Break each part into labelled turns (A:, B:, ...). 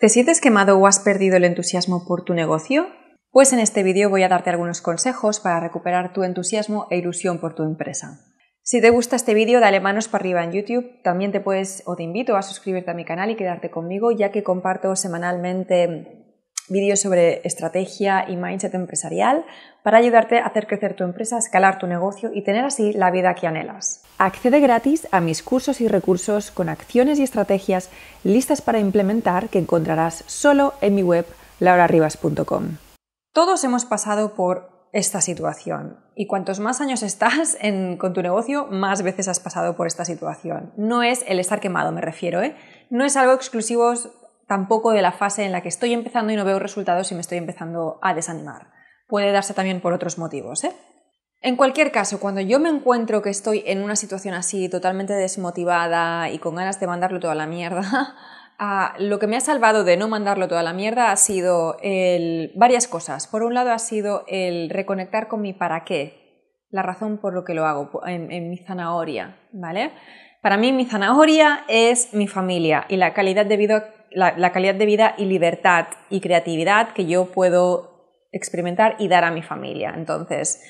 A: ¿Te sientes quemado o has perdido el entusiasmo por tu negocio? Pues en este vídeo voy a darte algunos consejos para recuperar tu entusiasmo e ilusión por tu empresa. Si te gusta este vídeo, dale manos para arriba en YouTube. También te puedes o te invito a suscribirte a mi canal y quedarte conmigo, ya que comparto semanalmente vídeos sobre estrategia y mindset empresarial para ayudarte a hacer crecer tu empresa, escalar tu negocio y tener así la vida que anhelas. Accede gratis a mis cursos y recursos con acciones y estrategias listas para implementar que encontrarás solo en mi web laurarribas.com. Todos hemos pasado por esta situación y cuantos más años estás con tu negocio, más veces has pasado por esta situación. No es el estar quemado, me refiero, ¿eh? no es algo exclusivo tampoco de la fase en la que estoy empezando y no veo resultados y me estoy empezando a desanimar. Puede darse también por otros motivos. ¿eh? En cualquier caso, cuando yo me encuentro que estoy en una situación así, totalmente desmotivada y con ganas de mandarlo toda la mierda, ah, lo que me ha salvado de no mandarlo toda la mierda ha sido varias cosas. Por un lado ha sido el reconectar con mi para qué, la razón por lo que lo hago, en, mi zanahoria, ¿vale? Para mí mi zanahoria es mi familia y la calidad de vida la, calidad de vida y libertad y creatividad que yo puedo experimentar y dar a mi familia. Entonces,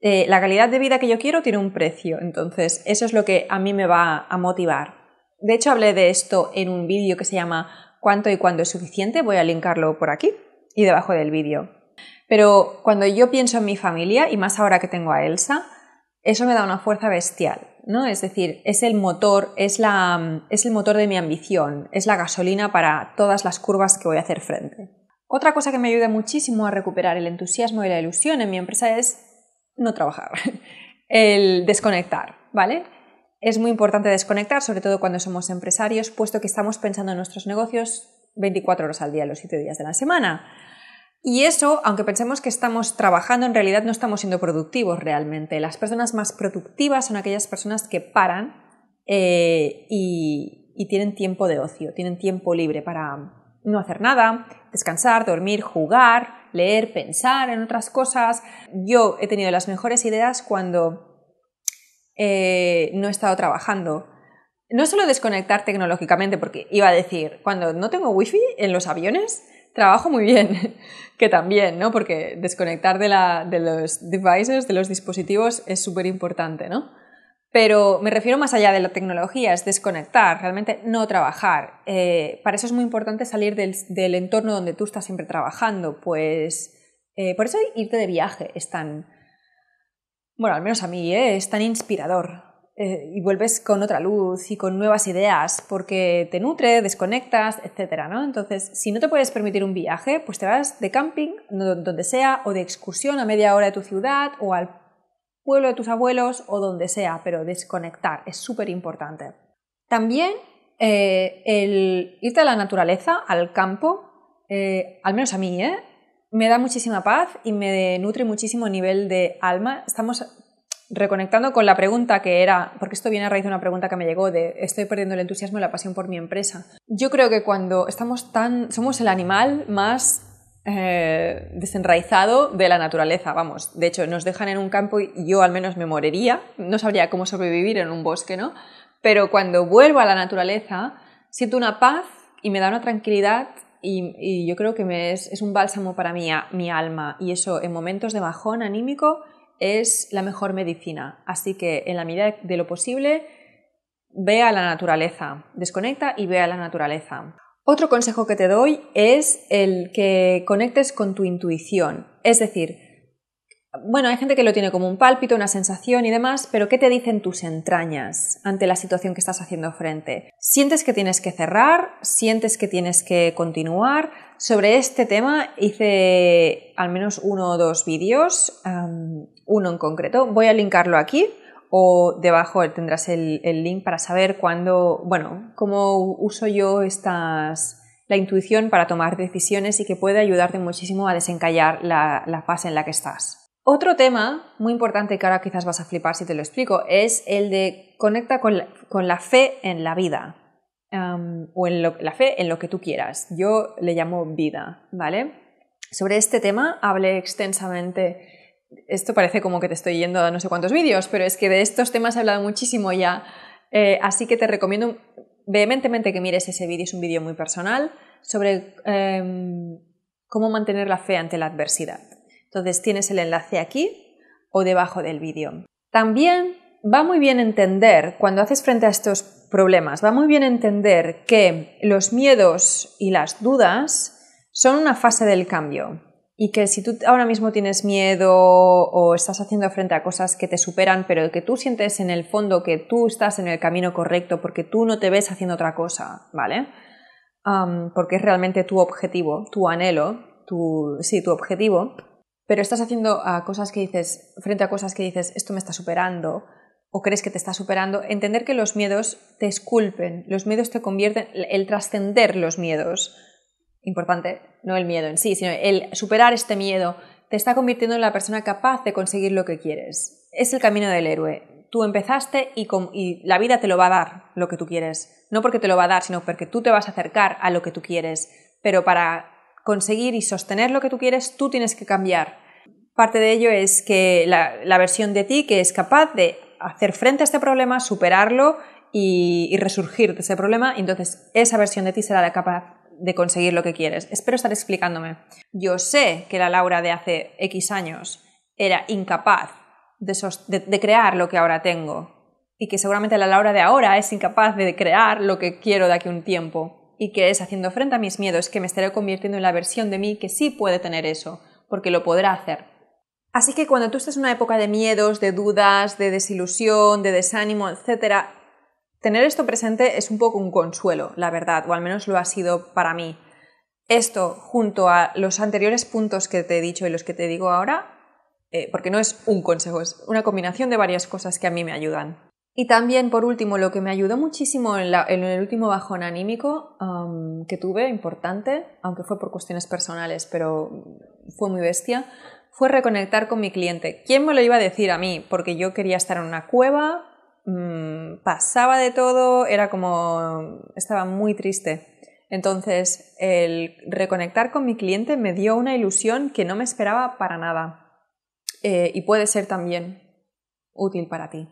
A: eh, la calidad de vida que yo quiero tiene un precio, entonces eso es lo que a mí me va a motivar. De hecho, hablé de esto en un vídeo que se llama ¿Cuánto y cuándo es suficiente? Voy a linkarlo por aquí y debajo del vídeo. Pero cuando yo pienso en mi familia, y más ahora que tengo a Elsa, eso me da una fuerza bestial. Es decir, es el motor, es, la, es el motor de mi ambición, es la gasolina para todas las curvas que voy a hacer frente. Otra cosa que me ayuda muchísimo a recuperar el entusiasmo y la ilusión en mi empresa es no trabajar, el desconectar, ¿vale? Es muy importante desconectar, sobre todo cuando somos empresarios, puesto que estamos pensando en nuestros negocios 24 horas al día, los 7 días de la semana. Y eso, aunque pensemos que estamos trabajando, en realidad no estamos siendo productivos realmente. Las personas más productivas son aquellas personas que paran eh, y, tienen tiempo de ocio, tienen tiempo libre para no hacer nada, descansar, dormir, jugar, leer, pensar en otras cosas. Yo he tenido las mejores ideas cuando eh, no he estado trabajando. No solo desconectar tecnológicamente, porque iba a decir, cuando no tengo wifi en los aviones, trabajo muy bien, que también, ¿no? Porque desconectar de, los devices, de los dispositivos, es súper importante, ¿no? Pero me refiero más allá de la tecnología, es desconectar, realmente no trabajar. Eh, para eso es muy importante salir del, entorno donde tú estás siempre trabajando, pues eh, por eso irte de viaje es tan, bueno, al menos a mí, ¿eh? es tan inspirador. Eh, y vuelves con otra luz y con nuevas ideas porque te nutre, desconectas, etc. ¿no? Entonces, si no te puedes permitir un viaje, pues te vas de camping, donde sea, o de excursión a media hora de tu ciudad o al pueblo de tus abuelos o donde sea, pero desconectar es súper importante. También eh, el irte a la naturaleza, al campo, eh, al menos a mí, me da muchísima paz y me nutre muchísimo nivel de alma. Estamos reconectando con la pregunta que era, porque esto viene a raíz de una pregunta que me llegó de estoy perdiendo el entusiasmo y la pasión por mi empresa. Yo creo que cuando estamos tan, somos el animal más eh, desenraizado de la naturaleza, vamos, de hecho nos dejan en un campo y yo al menos me moriría, no sabría cómo sobrevivir en un bosque, ¿no? Pero cuando vuelvo a la naturaleza, siento una paz y me da una tranquilidad y, yo creo que es, un bálsamo para mi alma y eso en momentos de bajón anímico es la mejor medicina. Así que en la medida de lo posible, ve a la naturaleza, desconecta y ve a la naturaleza. Otro consejo que te doy es el que conectes con tu intuición. Es decir, bueno, hay gente que lo tiene como un pálpito, una sensación y demás, pero ¿qué te dicen tus entrañas ante la situación que estás haciendo frente? ¿Sientes que tienes que cerrar? ¿Sientes que tienes que continuar? Sobre este tema hice al menos uno o dos vídeos uno en concreto. Voy a linkarlo aquí o debajo tendrás el, link para saber cuándo, bueno, cómo uso yo estas, la intuición para tomar decisiones y que puede ayudarte muchísimo a desencallar la, fase en la que estás. Otro tema muy importante que ahora quizás vas a flipar si te lo explico es el de conecta con la, fe en la vida o en la fe en lo que tú quieras. Yo le llamo vida, ¿vale? Sobre este tema hablé extensamente esto parece como que te estoy yendo a no sé cuántos vídeos, pero es que de estos temas he hablado muchísimo ya, eh, así que te recomiendo vehementemente que mires ese vídeo, es un vídeo muy personal sobre em, cómo mantener la fe ante la adversidad. Entonces tienes el enlace aquí o debajo del vídeo. También va muy bien entender, cuando haces frente a estos problemas, va muy bien entender que los miedos y las dudas son una fase del cambio y que si tú ahora mismo tienes miedo o estás haciendo frente a cosas que te superan, pero que tú sientes en el fondo que tú estás en el camino correcto porque tú no te ves haciendo otra cosa, ¿vale? porque es realmente tu objetivo, tu anhelo, sí, tu objetivo, pero estás haciendo cosas que dices, frente a cosas que dices, esto me está superando o crees que te está superando, entender que los miedos te esculpen, los miedos te convierten, el trascender los miedos importante, no el miedo en sí, sino el superar este miedo, te está convirtiendo en la persona capaz de conseguir lo que quieres. Es el camino del héroe. Tú empezaste y, la vida te lo va a dar lo que tú quieres. No porque te lo va a dar, sino porque tú te vas a acercar a lo que tú quieres. Pero para conseguir y sostener lo que tú quieres, tú tienes que cambiar. Parte de ello es que la, versión de ti que es capaz de hacer frente a este problema, superarlo y, y resurgir de ese problema, entonces esa versión de ti será la capaz de conseguir lo que quieres. Espero estar explicándome. Yo sé que la Laura de hace X años era incapaz de, de, crear lo que ahora tengo y que seguramente la Laura de ahora es incapaz de crear lo que quiero de aquí un tiempo y que es haciendo frente a mis miedos que me estaré convirtiendo en la versión de mí que sí puede tener eso, porque lo podrá hacer. Así que cuando tú estés en una época de miedos, de dudas, de desilusión, de desánimo, etcétera Tener esto presente es un poco un consuelo, la verdad, o al menos lo ha sido para mí. Esto, junto a los anteriores puntos que te he dicho y los que te digo ahora, eh, porque no es un consejo, es una combinación de varias cosas que a mí me ayudan. Y también, por último, lo que me ayudó muchísimo en, el último bajón anímico um, que tuve, importante, aunque fue por cuestiones personales, pero fue muy bestia, fue reconectar con mi cliente. ¿Quién me lo iba a decir a mí? Porque yo quería estar en una cueva, Mm, pasaba de todo, era como, estaba muy triste. Entonces, el reconectar con mi cliente me dio una ilusión que no me esperaba para nada. Eh, y puede ser también útil para ti.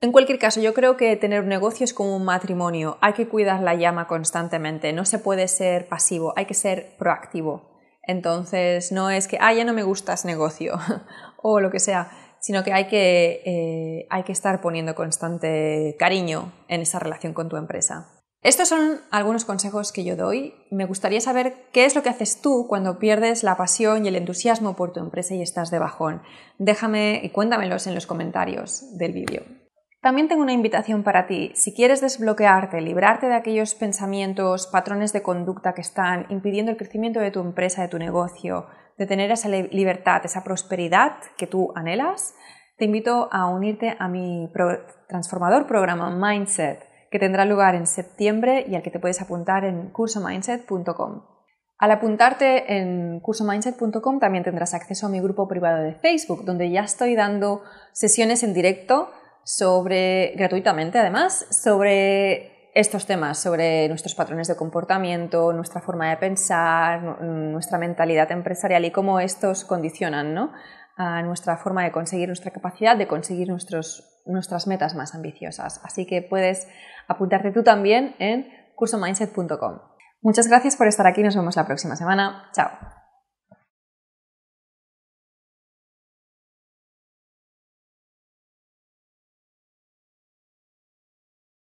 A: En cualquier caso, yo creo que tener un negocio es como un matrimonio. Hay que cuidar la llama constantemente. No se puede ser pasivo, hay que ser proactivo. Entonces, no es que, ah, ya no me gustas negocio o lo que sea sino que eh, hay que, estar poniendo constante cariño en esa relación con tu empresa. Estos son algunos consejos que yo doy. Me gustaría saber qué es lo que haces tú cuando pierdes la pasión y el entusiasmo por tu empresa y estás de bajón. Déjame y cuéntamelos en los comentarios del vídeo. También tengo una invitación para ti. Si quieres desbloquearte, librarte de aquellos pensamientos, patrones de conducta que están impidiendo el crecimiento de tu empresa, de tu negocio, de tener esa libertad, esa prosperidad que tú anhelas, te invito a unirte a mi transformador programa Mindset, que tendrá lugar en septiembre y al que te puedes apuntar en cursomindset.com. Al apuntarte en cursomindset.com también tendrás acceso a mi grupo privado de Facebook, donde ya estoy dando sesiones en directo sobre gratuitamente además sobre estos temas sobre nuestros patrones de comportamiento, nuestra forma de pensar, nuestra mentalidad empresarial y cómo estos condicionan a nuestra forma de conseguir nuestra capacidad de conseguir nuestros, nuestras metas más ambiciosas. Así que puedes apuntarte tú también en cursomindset.com. Muchas gracias por estar aquí, nos vemos la próxima semana. Chao.